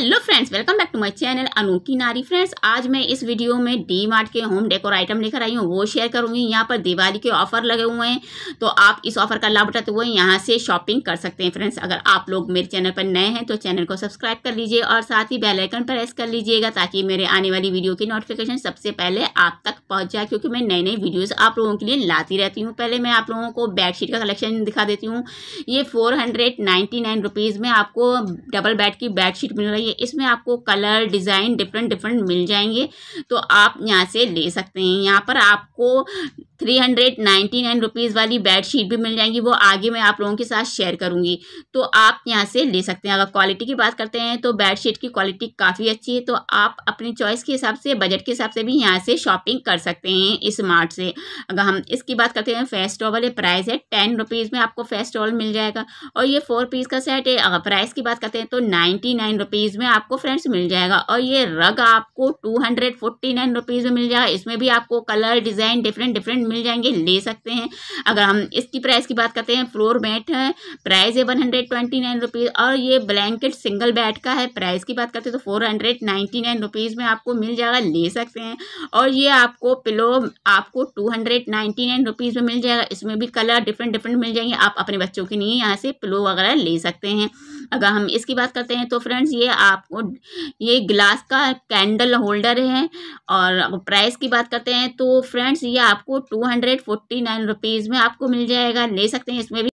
hello friends welcome back to my channel Anu की नारी friends आज मैं इस वीडियो में डी मार्ट के होम डेकोर आइटम लेकर आई हूँ वो शेयर करूंगी यहाँ पर दिवाली के ऑफर लगे हुए हैं तो आप इस ऑफर का लाभ उठाते हुए यहाँ से शॉपिंग कर सकते हैं फ्रेंड्स अगर आप लोग मेरे चैनल पर नए हैं तो चैनल को सब्सक्राइब कर लीजिए और साथ ही बेलाइकन प्रेस कर लीजिएगा ताकि मेरे आने वाली वीडियो की नोटिफिकेशन सबसे पहले आप तक पहुँच जाए क्योंकि मैं नई नई वीडियोज़ आप लोगों के लिए लाती रहती हूँ पहले मैं आप लोगों को बेडशीट का कलेक्शन दिखा देती हूँ ये फोर में आपको डबल बेड की बेडशीट मिल रही है चाहिए इसमें आपको कलर डिज़ाइन डिफरेंट डिफरेंट मिल जाएंगे तो आप यहाँ से ले सकते हैं यहाँ पर आपको three hundred ninety nine rupees वाली बेडशीट भी मिल जाएंगी वो आगे मैं आप लोगों के साथ शेयर करूंगी तो आप यहाँ से ले सकते हैं अगर क्वालिटी की बात करते हैं तो बेडशीट की क्वालिटी काफ़ी अच्छी है तो आप अपनी चॉइस के हिसाब से बजट के हिसाब से भी यहाँ से शॉपिंग कर सकते हैं इस मार्ट से अगर हम इसकी बात करते हैं फेस्टोवल ये प्राइस है टेन रुपीज़ में आपको फेस्टोवल मिल जाएगा और ये फोर पीस का सेट है अगर प्राइस की बात करते हैं तो नाइन्टी नाइन रुपीज़ में आपको फ्रेंड्स मिल जाएगा और ये रग आपको two hundred forty nine rupees में मिल जाएगा इसमें भी आपको कलर डिज़ाइन डिफरेंट डिफरेंट मिल जाएंगे ले सकते हैं अगर हम इसकी प्राइस की बात करते हैं फ्लोर मैट है प्राइस है one hundred twenty nine rupees और ये ब्लैंकेट सिंगल बेड का है प्राइस की बात करते हैं तो four hundred ninety nine rupees में आपको मिल जाएगा ले सकते हैं और ये आपको पिलो आपको two hundred ninety nine rupees में मिल जाएगा इसमें भी कलर डिफरेंट डिफरेंट मिल जाएंगे आप अपने बच्चों के लिए यहाँ से पिलो वगैरह ले सकते हैं अगर हम इसकी बात करते हैं तो फ्रेंड्स ये आपको ये ग्लास का कैंडल होल्डर है और प्राइस की बात करते हैं तो फ्रेंड्स ये आपको two hundred forty nine rupees में आपको मिल जाएगा ले सकते हैं इसमें भी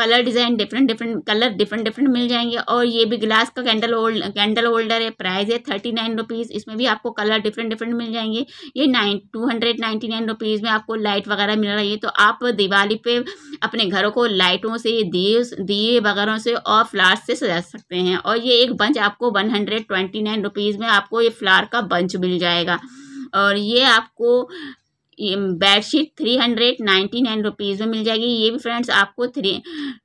colour design different different colour different different मिल जाएंगे और ये भी ग्लास का कैंडल होल्ड कैंडल होल्डर है प्राइस है थर्टी नाइन रुपीज़ इसमें भी आपको कलर डिफरेंट डिफरेंट मिल जाएंगे ये nine two hundred ninety nine rupees में आपको लाइट वगैरह मिल रही है तो आप दिवाली पे अपने घरों को लाइटों से दिए दिए वगैरह से और फ्लार्स से सजा सकते हैं और ये एक बंच आपको one hundred twenty nine rupees में आपको ये फ्लार का बंच मिल जाएगा और ये आपको bedsheet three hundred ninety nine rupees में मिल जाएगी ये भी फ्रेंड्स आपको थ्री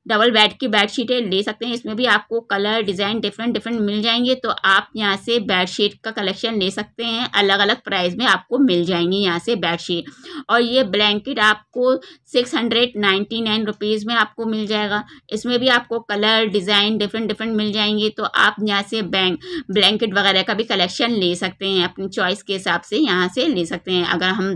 डबल बेड की बेडशीट है ले सकते हैं इसमें भी आपको कलर डिज़ाइन डिफरेंट डिफरेंट मिल जाएंगे तो आप यहाँ से बेडशीट का कलेक्शन ले सकते हैं अलग अलग प्राइस में आपको मिल जाएंगी यहाँ से बेडशीट और ये ब्लैंकेट आपको six hundred ninety nine rupees में आपको मिल जाएगा इसमें भी आपको कलर डिज़ाइन डिफरेंट डिफरेंट मिल जाएंगे तो आप यहाँ से बैंक ब्लैंकेट वगैरह का भी कलेक्शन ले सकते हैं अपनी चॉइस के हिसाब से यहाँ से ले सकते हैं अगर हम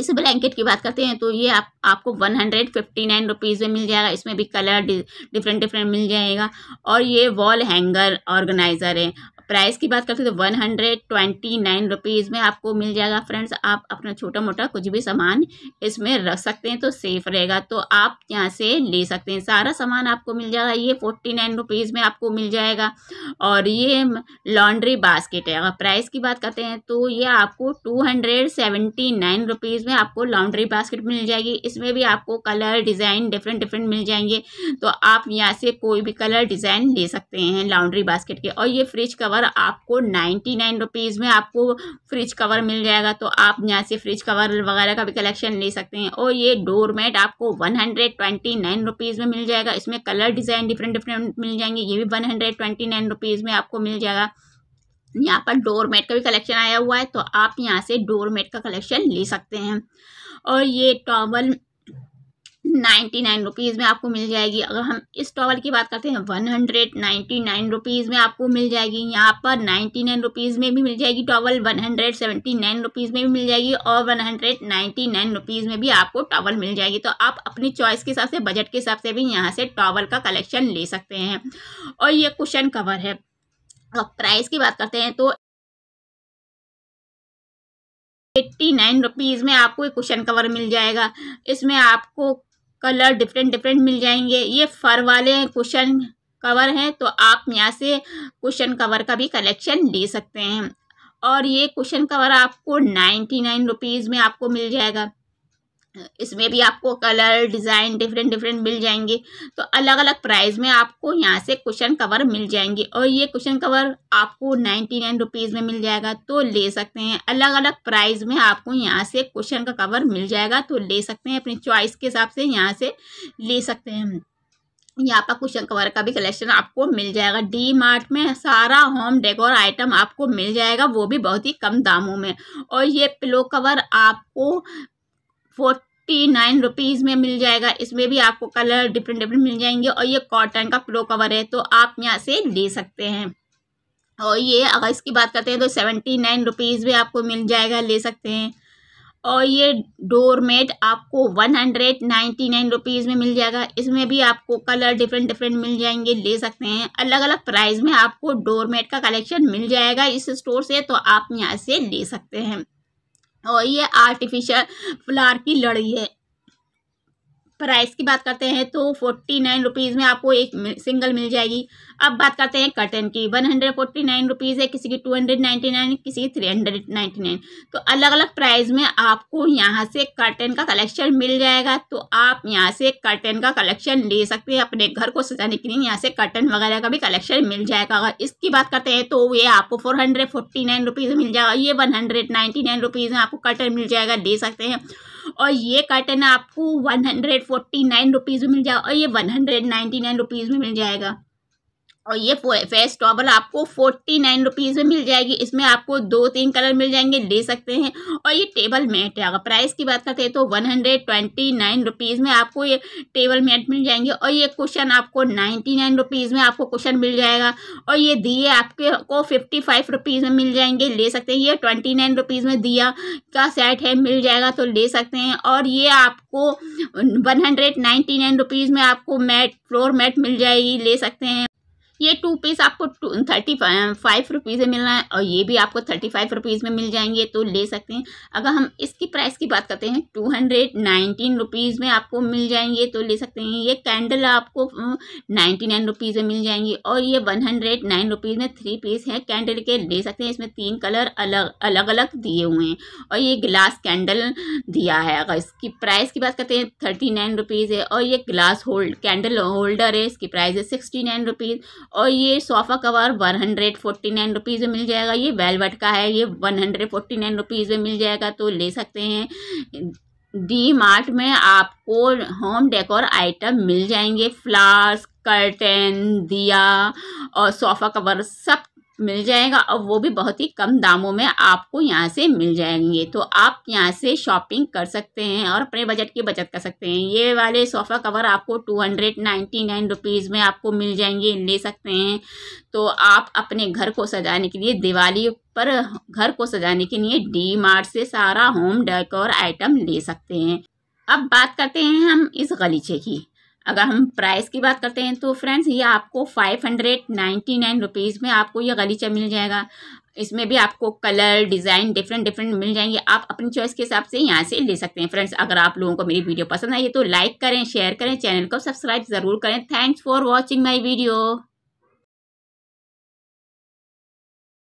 इस ब्लैंकेट की बात करते हैं तो ये आप आपको one hundred fifty nine rupees में मिल जाएगा इसमें भी कलर डिफरेंट डिफरेंट मिल जाएगा और ये वॉल हैंगर ऑर्गेनाइज़र है प्राइस की बात करते हैं तो one hundred twenty nine rupees में आपको मिल जाएगा फ्रेंड्स आप अपना छोटा मोटा कुछ भी सामान इसमें रख सकते हैं तो सेफ़ रहेगा तो आप यहाँ से ले सकते हैं सारा सामान आपको मिल जाएगा ये फोर्टी नाइन रुपीज़ में आपको मिल जाएगा और ये लॉन्ड्री बास्केट है अगर प्राइस की बात करते हैं तो ये आपको two hundred seventy nine rupees में आपको लॉन्ड्री बास्केट मिल जाएगी इसमें भी आपको कलर डिज़ाइन डिफरेंट डिफरेंट मिल जाएंगे तो आप यहाँ से कोई भी कलर डिज़ाइन ले सकते हैं लॉन्ड्री बास्केट के और ये फ्रिज कवर कवर आपको नाइन्टी नाइन रुपीज़ में आपको फ्रिज कवर मिल जाएगा तो आप यहाँ से फ्रिज कवर वगैरह का भी कलेक्शन ले सकते हैं और ये डोर आपको one hundred twenty nine rupees में मिल जाएगा इसमें कलर डिज़ाइन डिफरेंट डिफरेंट मिल जाएंगे ये भी one hundred twenty nine rupees में आपको मिल जाएगा यहाँ पर डोर का भी कलेक्शन आया हुआ है तो आप यहाँ से डोर का कलेक्शन ले सकते हैं और ये टॉवल नाइन्टी नाइन रुपीज़ में आपको मिल जाएगी अगर हम इस टॉवल की बात करते हैं one hundred ninety nine rupees में आपको मिल जाएगी यहाँ पर नाइन्टी नाइन रुपीज़ में भी मिल जाएगी towel one hundred seventy nine rupees में भी मिल जाएगी और one hundred ninety nine rupees में भी आपको टॉवल मिल जाएगी तो आप अपनी चॉइस के हिसाब से बजट के हिसाब से भी यहाँ से टॉवल का कलेक्शन ले सकते हैं और ये कुशन कवर है और प्राइस की बात करते हैं तो एट्टी नाइन रुपीज़ में आपको एक कुशन कवर मिल जाएगा इसमें आपको कलर डिफरेंट डिफरेंट मिल जाएंगे ये फर वाले कुशन कवर हैं तो आप यहाँ से कुशन कवर का भी कलेक्शन ले सकते हैं और ये कुशन कवर आपको नाइन्टी नाइन रुपीज़ में आपको मिल जाएगा इसमें भी आपको कलर डिज़ाइन डिफरेंट डिफरेंट मिल जाएंगे तो अलग अलग प्राइस में आपको यहाँ से कुशन कवर मिल जाएंगे और ये कुशन कवर आपको नाइन्टी नाइन रुपीज़ में मिल जाएगा तो ले सकते हैं अलग अलग प्राइस में आपको यहाँ से कुशन का कवर मिल जाएगा तो ले सकते हैं अपनी चॉइस के हिसाब से यहाँ से ले सकते हैं यहाँ पर कुशन कवर का भी कलेक्शन आपको मिल जाएगा डी मार्ट में सारा होम डेकोर आइटम आपको मिल जाएगा वो भी बहुत ही कम दामों में और ये पिलो कवर आपको फोर्टी नाइन रुपीज़ में मिल जाएगा इसमें भी आपको कलर डिफरेंट डिफरेंट मिल जाएंगे और ये कॉटन का प्रो कवर है तो आप यहाँ से ले सकते हैं और ये अगर इसकी बात करते हैं तो सेवेंटी नाइन रुपीज़ में आपको मिल जाएगा ले सकते हैं और ये डोरमेट आपको one hundred ninety nine rupees में मिल जाएगा इसमें भी आपको कलर डिफरेंट डिफरेंट मिल जाएंगे ले सकते हैं अलग अलग प्राइस में आपको डोरमेट का कलेक्शन मिल जाएगा इस स्टोर से तो आप यहाँ से ले सकते हैं और ये आर्टिफिशियल फ्लावर की लड़ी है प्राइस की बात करते हैं तो फोर्टी नाइन रुपीज़ में आपको एक सिंगल मिल जाएगी अब बात करते हैं कर्टन की one hundred forty nine rupees है किसी की टू हंड्रेड नाइन्टी नाइन किसी की थ्री हंड्रेड नाइन्टी नाइन तो अलग अलग प्राइस में आपको यहाँ से कर्टन का कलेक्शन मिल जाएगा तो आप यहाँ से कर्टन का कलेक्शन ले सकते हैं अपने घर को सजाने के लिए यहाँ से कर्टन वगैरह का भी कलेक्शन मिल जाएगा अगर इसकी बात करते हैं तो ये आपको four hundred forty nine rupees मिल जाएगा ये one hundred ninety nine rupees में आपको कर्टन मिल जाएगा ले सकते हैं और ये कार्टन आपको one hundred forty nine rupees में मिल जाएगा और ये one hundred ninety nine rupees में मिल जाएगा और ये फेस टॉवल आपको फोर्टी नाइन रुपीज़ में मिल जाएगी इसमें आपको दो तीन कलर मिल जाएंगे ले सकते हैं और ये टेबल मैट है अगर प्राइस की बात करते हैं तो one hundred twenty nine rupees में आपको ये टेबल मैट मिल जाएंगे और ये कुशन आपको नाइन्टी नाइन रुपीज़ में आपको कुशन मिल जाएगा और ये दिए आपके को फिफ्टी फाइव रुपीज़ में मिल जाएंगे ले सकते हैं ये ट्वेंटी नाइन रुपीज़ में दिया का सेट है मिल जाएगा तो ले सकते हैं और ये आपको one hundred ninety nine rupees में आपको मैट फ्लोर मैट मिल जाएगी ले सकते हैं ये टू पीस आपको थर्टी फाइव रुपीज़ में मिलना है और ये भी आपको थर्टी फाइव रुपीज़ में मिल जाएंगे तो ले सकते हैं अगर हम इसकी प्राइस की बात करते हैं टू हंड्रेड नाइन्टीन रुपीज़ में आपको मिल जाएंगे तो ले सकते हैं ये कैंडल आपको नाइन्टी नाइन रुपीज़ में मिल जाएंगी और ये वन हंड्रेड नाइन रुपीज़ में थ्री पीस है कैंडल के ले सकते हैं इसमें तीन कलर अलग अलग अलग दिए हुए हैं और ये ग्लास कैंडल दिया है अगर इसकी प्राइस की बात करते हैं थर्टी नाइन रुपीज़ है और ये ग्लास होल्ड कैंडल होल्डर है इसकी प्राइस है सिक्सटी नाइन रुपीज़ और ये sofa cover one hundred forty nine rupees में मिल जाएगा ये वेलवेट का है ये one hundred forty nine rupees में मिल जाएगा तो ले सकते हैं डी मार्ट में आपको होम डेकोर आइटम मिल जाएंगे फ्लावर्स कर्टन दिया और सोफ़ा कवर सब मिल जाएगा और वो भी बहुत ही कम दामों में आपको यहाँ से मिल जाएंगे तो आप यहाँ से शॉपिंग कर सकते हैं और अपने बजट की बचत कर सकते हैं ये वाले सोफ़ा कवर आपको two hundred ninety nine rupees में आपको मिल जाएंगे ले सकते हैं तो आप अपने घर को सजाने के लिए दिवाली पर घर को सजाने के लिए डी मार्ट से सारा होम डेकोर आइटम ले सकते हैं अब बात करते हैं हम इस गलीचे की अगर हम प्राइस की बात करते हैं तो फ्रेंड्स ये आपको five hundred ninety nine rupees में आपको ये गलीचा मिल जाएगा इसमें भी आपको कलर डिज़ाइन डिफरेंट डिफरेंट मिल जाएंगे आप अपनी चॉइस के हिसाब से यहाँ से ले सकते हैं फ्रेंड्स अगर आप लोगों को मेरी वीडियो पसंद आई तो लाइक करें शेयर करें चैनल को सब्सक्राइब ज़रूर करें thanks for watching my video